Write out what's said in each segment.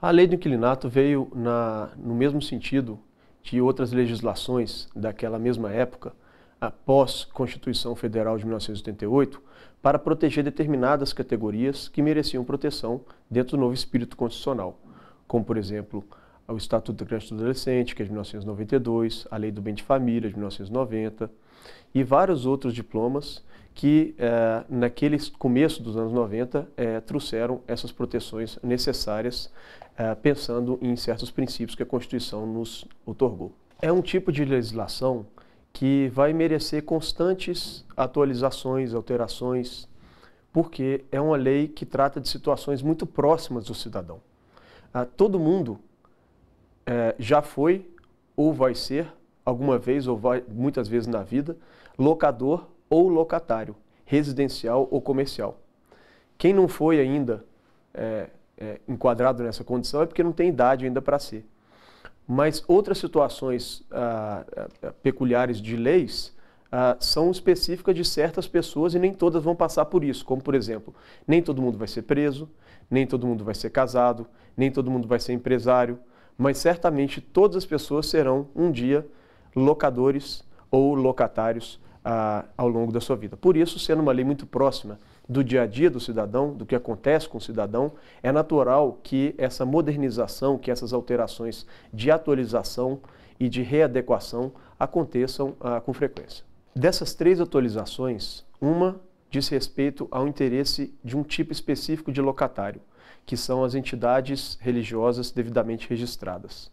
A lei do inquilinato veio na, no mesmo sentido de outras legislações daquela mesma época, após Constituição Federal de 1988, para proteger determinadas categorias que mereciam proteção dentro do novo espírito constitucional, como, por exemplo, o Estatuto do Crédito Adolescente, que é de 1992, a Lei do Bem de Família, de 1990, e vários outros diplomas que eh, naquele começo dos anos 90 eh, trouxeram essas proteções necessárias, eh, pensando em certos princípios que a Constituição nos otorgou. É um tipo de legislação que vai merecer constantes atualizações, alterações, porque é uma lei que trata de situações muito próximas do cidadão. Ah, todo mundo já foi ou vai ser, alguma vez ou vai, muitas vezes na vida, locador ou locatário, residencial ou comercial. Quem não foi ainda é, é, enquadrado nessa condição é porque não tem idade ainda para ser. Mas outras situações ah, ah, peculiares de leis ah, são específicas de certas pessoas e nem todas vão passar por isso. Como, por exemplo, nem todo mundo vai ser preso, nem todo mundo vai ser casado, nem todo mundo vai ser empresário, mas certamente todas as pessoas serão um dia locadores ou locatários ah, ao longo da sua vida. Por isso, sendo uma lei muito próxima do dia a dia do cidadão, do que acontece com o cidadão, é natural que essa modernização, que essas alterações de atualização e de readequação aconteçam ah, com frequência. Dessas três atualizações, uma diz respeito ao interesse de um tipo específico de locatário, que são as entidades religiosas devidamente registradas.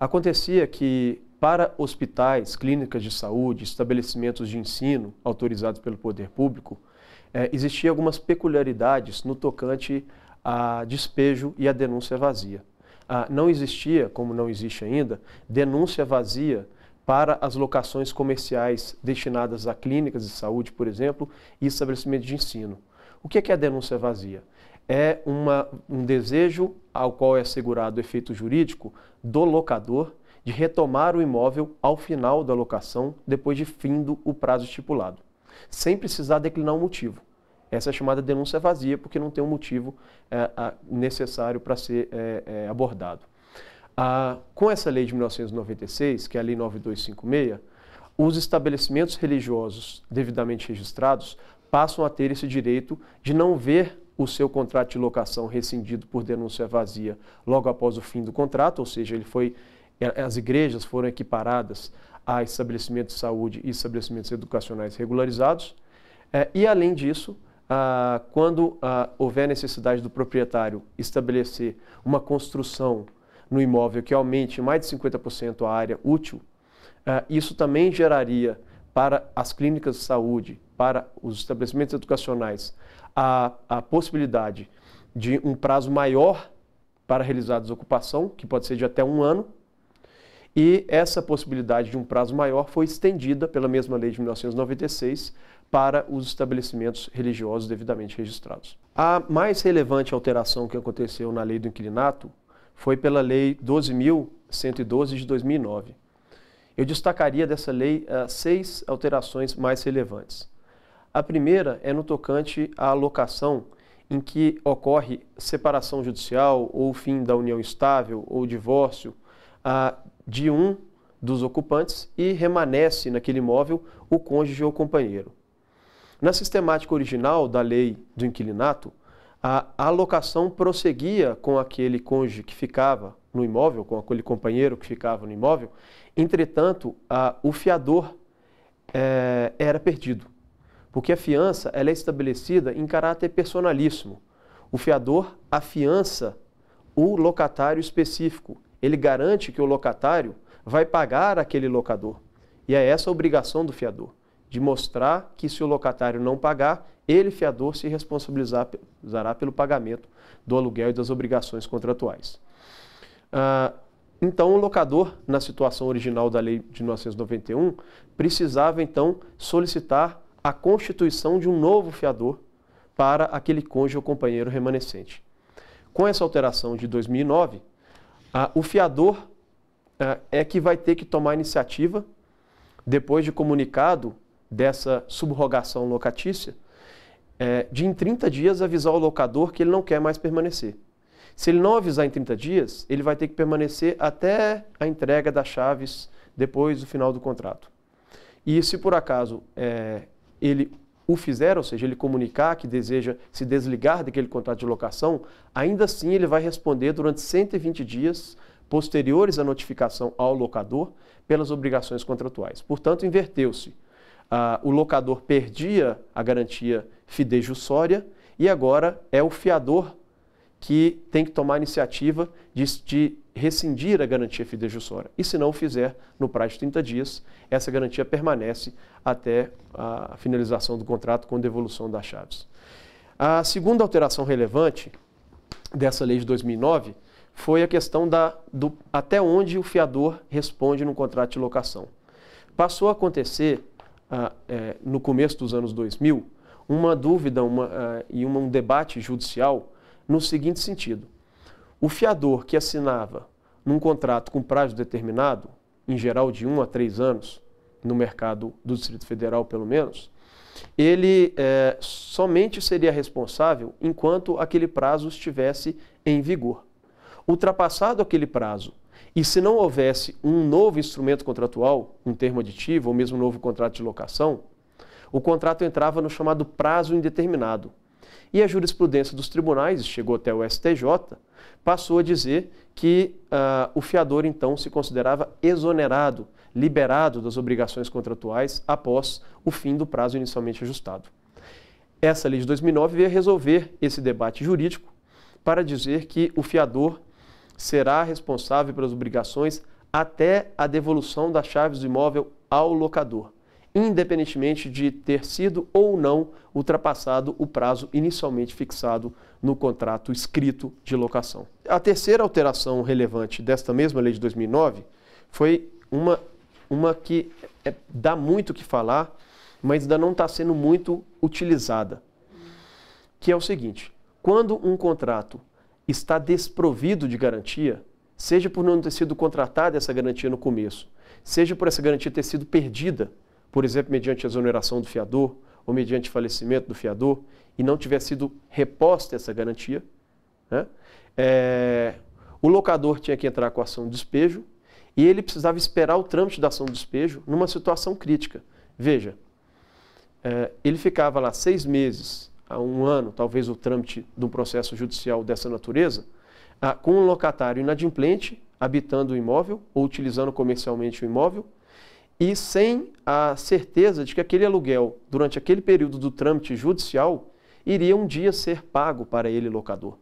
Acontecia que para hospitais, clínicas de saúde, estabelecimentos de ensino autorizados pelo poder público, é, existiam algumas peculiaridades no tocante a despejo e a denúncia vazia. Ah, não existia, como não existe ainda, denúncia vazia para as locações comerciais destinadas a clínicas de saúde, por exemplo, e estabelecimentos de ensino. O que é, que é a denúncia vazia? É uma, um desejo ao qual é assegurado o efeito jurídico do locador de retomar o imóvel ao final da locação, depois de findo o prazo estipulado, sem precisar declinar o um motivo. Essa é chamada denúncia vazia, porque não tem um motivo é, a, necessário para ser é, é, abordado. Ah, com essa lei de 1996, que é a Lei 9256, os estabelecimentos religiosos devidamente registrados passam a ter esse direito de não ver o seu contrato de locação rescindido por denúncia vazia logo após o fim do contrato, ou seja, ele foi as igrejas foram equiparadas a estabelecimentos de saúde e estabelecimentos educacionais regularizados. É, e, além disso, quando houver necessidade do proprietário estabelecer uma construção no imóvel que aumente mais de 50% a área útil, é, isso também geraria para as clínicas de saúde, para os estabelecimentos educacionais, a, a possibilidade de um prazo maior para realizar a desocupação, que pode ser de até um ano, e essa possibilidade de um prazo maior foi estendida pela mesma lei de 1996 para os estabelecimentos religiosos devidamente registrados. A mais relevante alteração que aconteceu na lei do inquilinato foi pela lei 12.112 de 2009. Eu destacaria dessa lei eh, seis alterações mais relevantes. A primeira é no tocante à locação em que ocorre separação judicial ou fim da união estável ou divórcio ah, de um dos ocupantes e remanece naquele imóvel o cônjuge ou companheiro. Na sistemática original da lei do inquilinato, a alocação prosseguia com aquele cônjuge que ficava no imóvel, com aquele companheiro que ficava no imóvel, entretanto, a, o fiador é, era perdido, porque a fiança ela é estabelecida em caráter personalíssimo. O fiador afiança o locatário específico ele garante que o locatário vai pagar aquele locador. E é essa a obrigação do fiador, de mostrar que se o locatário não pagar, ele, fiador, se responsabilizará pelo pagamento do aluguel e das obrigações contratuais. Ah, então, o locador, na situação original da lei de 1991, precisava então solicitar a constituição de um novo fiador para aquele cônjuge ou companheiro remanescente. Com essa alteração de 2009, ah, o fiador ah, é que vai ter que tomar iniciativa, depois de comunicado dessa subrogação locatícia, é, de em 30 dias avisar o locador que ele não quer mais permanecer. Se ele não avisar em 30 dias, ele vai ter que permanecer até a entrega das chaves depois do final do contrato. E se por acaso é, ele o fizer, ou seja, ele comunicar que deseja se desligar daquele contrato de locação, ainda assim ele vai responder durante 120 dias posteriores à notificação ao locador pelas obrigações contratuais. Portanto, inverteu-se. Ah, o locador perdia a garantia fidejussória e agora é o fiador que tem que tomar a iniciativa de, de rescindir a garantia fidejussória. E se não o fizer no prazo de 30 dias, essa garantia permanece até a finalização do contrato com devolução das chaves. A segunda alteração relevante dessa lei de 2009 foi a questão da, do, até onde o fiador responde no contrato de locação. Passou a acontecer, ah, é, no começo dos anos 2000, uma dúvida uma, ah, e uma, um debate judicial no seguinte sentido: o fiador que assinava num contrato com prazo determinado, em geral de um a três anos, no mercado do Distrito Federal pelo menos, ele é, somente seria responsável enquanto aquele prazo estivesse em vigor. Ultrapassado aquele prazo, e se não houvesse um novo instrumento contratual, um termo aditivo ou mesmo um novo contrato de locação, o contrato entrava no chamado prazo indeterminado, e a jurisprudência dos tribunais, chegou até o STJ, passou a dizer que uh, o fiador então se considerava exonerado, liberado das obrigações contratuais após o fim do prazo inicialmente ajustado. Essa lei de 2009 veio resolver esse debate jurídico para dizer que o fiador será responsável pelas obrigações até a devolução das chaves do imóvel ao locador independentemente de ter sido ou não ultrapassado o prazo inicialmente fixado no contrato escrito de locação. A terceira alteração relevante desta mesma lei de 2009 foi uma, uma que é, dá muito o que falar, mas ainda não está sendo muito utilizada, que é o seguinte, quando um contrato está desprovido de garantia, seja por não ter sido contratada essa garantia no começo, seja por essa garantia ter sido perdida, por exemplo, mediante exoneração do fiador ou mediante falecimento do fiador, e não tiver sido reposta essa garantia, né? é, o locador tinha que entrar com a ação de despejo e ele precisava esperar o trâmite da ação de despejo numa situação crítica. Veja, é, ele ficava lá seis meses a um ano, talvez o trâmite de um processo judicial dessa natureza, a, com um locatário inadimplente habitando o imóvel ou utilizando comercialmente o imóvel e sem a certeza de que aquele aluguel, durante aquele período do trâmite judicial, iria um dia ser pago para ele, locador.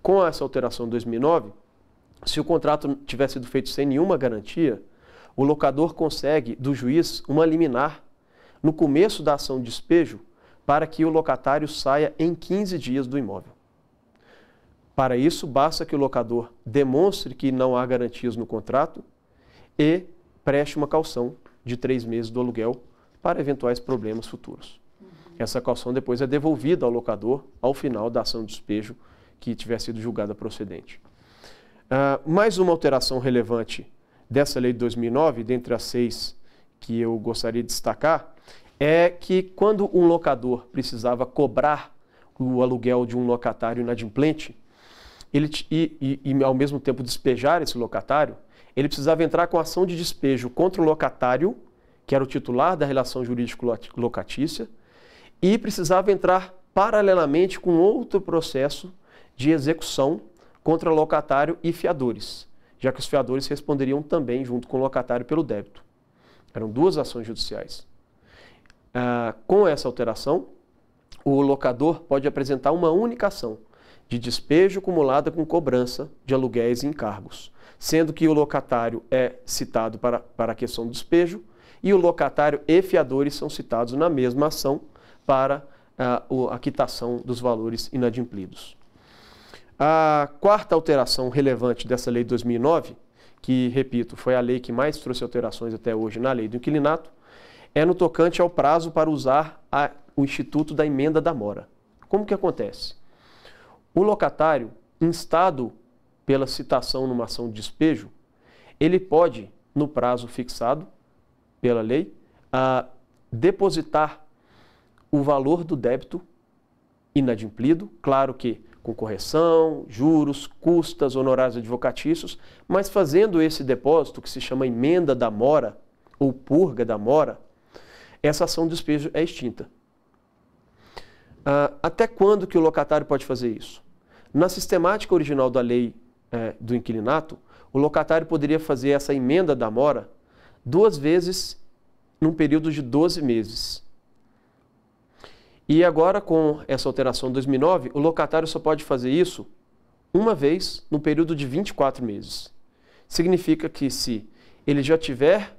Com essa alteração de 2009, se o contrato tivesse sido feito sem nenhuma garantia, o locador consegue do juiz uma liminar no começo da ação de despejo para que o locatário saia em 15 dias do imóvel. Para isso, basta que o locador demonstre que não há garantias no contrato e preste uma calção de três meses do aluguel para eventuais problemas futuros. Uhum. Essa calção depois é devolvida ao locador ao final da ação de despejo que tiver sido julgada procedente. Uh, mais uma alteração relevante dessa lei de 2009, dentre as seis que eu gostaria de destacar, é que quando um locador precisava cobrar o aluguel de um locatário inadimplente ele, e, e, e ao mesmo tempo despejar esse locatário, ele precisava entrar com ação de despejo contra o locatário, que era o titular da relação jurídico-locatícia, e precisava entrar paralelamente com outro processo de execução contra locatário e fiadores, já que os fiadores responderiam também junto com o locatário pelo débito. Eram duas ações judiciais. Ah, com essa alteração, o locador pode apresentar uma única ação de despejo acumulada com cobrança de aluguéis e encargos, sendo que o locatário é citado para, para a questão do despejo e o locatário e fiadores são citados na mesma ação para uh, a quitação dos valores inadimplidos. A quarta alteração relevante dessa lei de 2009, que, repito, foi a lei que mais trouxe alterações até hoje na lei do inquilinato, é no tocante ao prazo para usar a, o instituto da emenda da mora. Como que acontece? O locatário, instado pela citação numa ação de despejo, ele pode, no prazo fixado pela lei, a ah, depositar o valor do débito inadimplido, claro que com correção, juros, custas, honorários advocatícios, mas fazendo esse depósito, que se chama emenda da mora ou purga da mora, essa ação de despejo é extinta. Uh, até quando que o locatário pode fazer isso? Na sistemática original da lei é, do inquilinato, o locatário poderia fazer essa emenda da mora duas vezes num período de 12 meses. E agora, com essa alteração de 2009, o locatário só pode fazer isso uma vez no período de 24 meses. Significa que se ele já tiver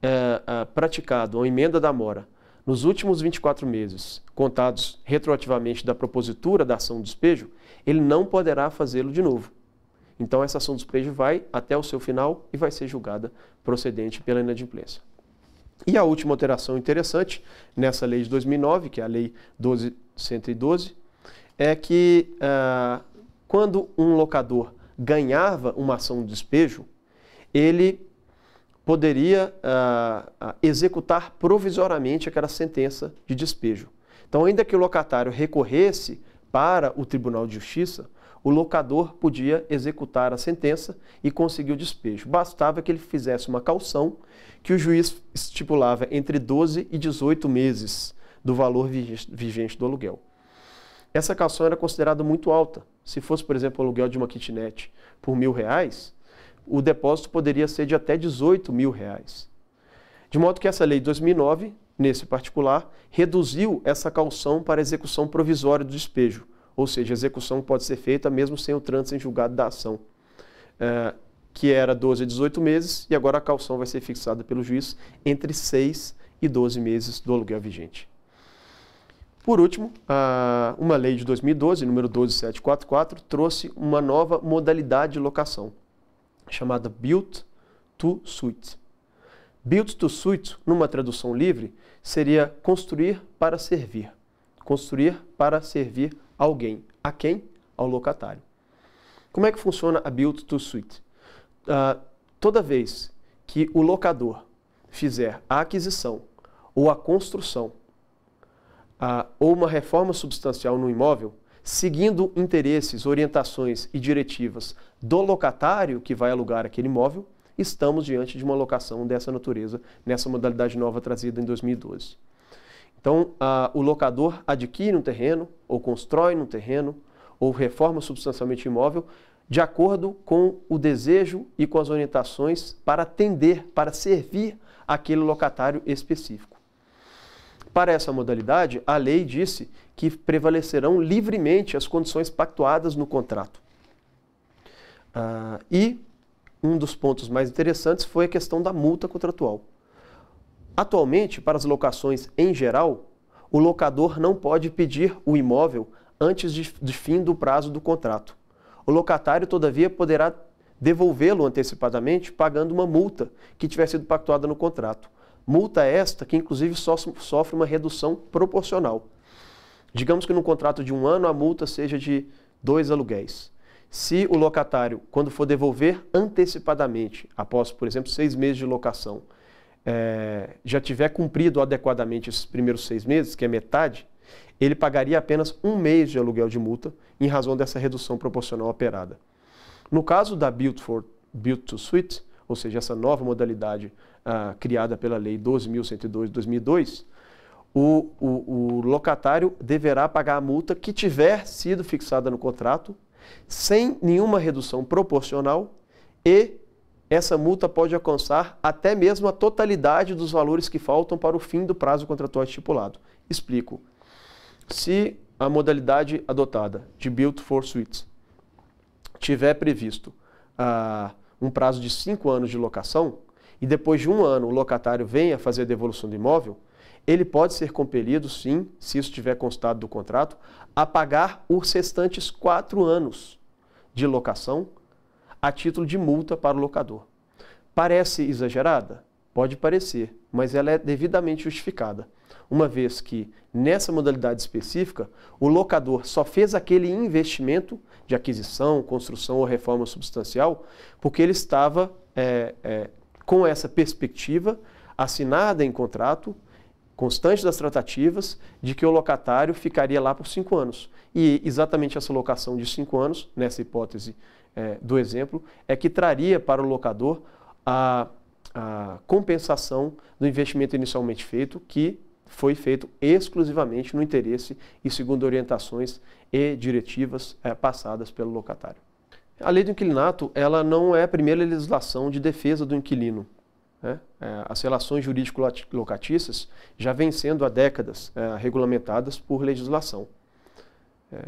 é, é, praticado a emenda da mora nos últimos 24 meses, contados retroativamente da propositura da ação de despejo, ele não poderá fazê-lo de novo. Então essa ação de despejo vai até o seu final e vai ser julgada procedente pela inadimplência. E a última alteração interessante nessa lei de 2009, que é a lei 12112, é que ah, quando um locador ganhava uma ação de despejo, ele poderia ah, ah, executar provisoriamente aquela sentença de despejo. Então, ainda que o locatário recorresse para o Tribunal de Justiça, o locador podia executar a sentença e conseguir o despejo. Bastava que ele fizesse uma calção que o juiz estipulava entre 12 e 18 meses do valor vigente do aluguel. Essa calção era considerada muito alta. Se fosse, por exemplo, o aluguel de uma kitnet por mil reais, o depósito poderia ser de até 18 mil reais. De modo que essa lei de 2009, nesse particular, reduziu essa calção para execução provisória do despejo, ou seja, a execução pode ser feita mesmo sem o trânsito em julgado da ação, é, que era 12 a 18 meses, e agora a calção vai ser fixada pelo juiz entre 6 e 12 meses do aluguel vigente. Por último, uma lei de 2012, número 12744, trouxe uma nova modalidade de locação, chamada Built to Suit. Built to Suit, numa tradução livre, seria construir para servir. Construir para servir alguém. A quem? Ao locatário. Como é que funciona a Build to Suite? Uh, ah, toda vez que o locador fizer a aquisição ou a construção uh, ou uma reforma substancial no imóvel, seguindo interesses, orientações e diretivas do locatário que vai alugar aquele imóvel, estamos diante de uma locação dessa natureza nessa modalidade nova trazida em 2012. Então, a, o locador adquire um terreno, ou constrói um terreno, ou reforma substancialmente o imóvel, de acordo com o desejo e com as orientações para atender, para servir aquele locatário específico. Para essa modalidade, a lei disse que prevalecerão livremente as condições pactuadas no contrato. Ah, e um dos pontos mais interessantes foi a questão da multa contratual. Atualmente, para as locações em geral, o locador não pode pedir o imóvel antes de, de fim do prazo do contrato. O locatário, todavia, poderá devolvê-lo antecipadamente pagando uma multa que tiver sido pactuada no contrato. Multa esta que, inclusive, sofre uma redução proporcional. Digamos que num contrato de um ano a multa seja de dois aluguéis. Se o locatário, quando for devolver antecipadamente, após, por exemplo, seis meses de locação, é, já tiver cumprido adequadamente esses primeiros seis meses, que é metade, ele pagaria apenas um mês de aluguel de multa em razão dessa redução proporcional operada. No caso da built for, to suite ou seja, essa nova modalidade ah, criada pela Lei 12.102 de 2002, o, o, o locatário deverá pagar a multa que tiver sido fixada no contrato, sem nenhuma redução proporcional e essa multa pode alcançar até mesmo a totalidade dos valores que faltam para o fim do prazo contratual estipulado. Explico. Se a modalidade adotada de Built for Suites tiver previsto uh, um prazo de 5 anos de locação, e depois de um ano o locatário venha fazer a devolução do imóvel, ele pode ser compelido, sim, se isso tiver constado do contrato, a pagar os restantes quatro anos de locação a título de multa para o locador. Parece exagerada? Pode parecer, mas ela é devidamente justificada, uma vez que, nessa modalidade específica, o locador só fez aquele investimento de aquisição, construção ou reforma substancial porque ele estava é, é, com essa perspectiva assinada em contrato, constante das tratativas, de que o locatário ficaria lá por cinco anos. E exatamente essa locação de cinco anos, nessa hipótese é, do exemplo, é que traria para o locador a, a compensação do investimento inicialmente feito, que foi feito exclusivamente no interesse e segundo orientações e diretivas é, passadas pelo locatário. A lei do inquilinato ela não é a primeira legislação de defesa do inquilino. Né? É, as relações jurídico-locatícias já vêm sendo há décadas é, regulamentadas por legislação. É,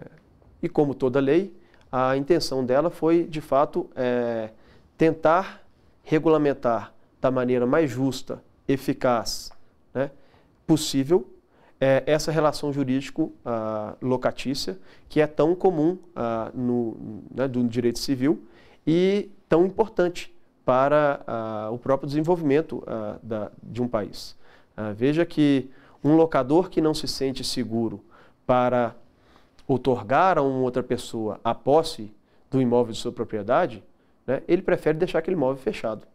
e como toda lei, a intenção dela foi, de fato, é, tentar regulamentar da maneira mais justa, eficaz né, possível é, essa relação jurídico-locatícia, ah, que é tão comum a, ah, no né, do direito civil e tão importante para a, ah, o próprio desenvolvimento a, da, de um país. veja que um locador que não se sente seguro para outorgar a uma outra pessoa a posse do imóvel de sua propriedade, né, ele prefere deixar aquele imóvel fechado.